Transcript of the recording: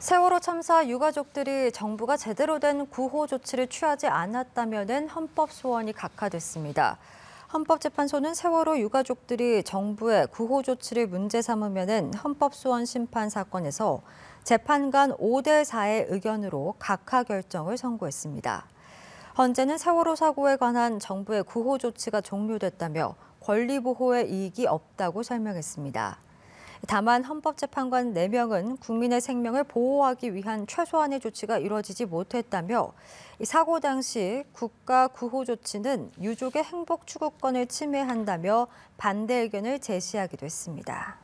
세월호 참사 유가족들이 정부가 제대로 된 구호 조치를 취하지 않았다면 헌법 소원이 각하됐습니다. 헌법재판소는 세월호 유가족들이 정부의 구호 조치를 문제 삼으면 헌법 소원 심판 사건에서 재판관 5대 4의 의견으로 각하 결정을 선고했습니다. 현재는 세월호 사고에 관한 정부의 구호 조치가 종료됐다며 권리 보호의 이익이 없다고 설명했습니다. 다만 헌법재판관 4명은 국민의 생명을 보호하기 위한 최소한의 조치가 이뤄지지 못했다며 사고 당시 국가 구호 조치는 유족의 행복 추구권을 침해한다며 반대 의견을 제시하기도 했습니다.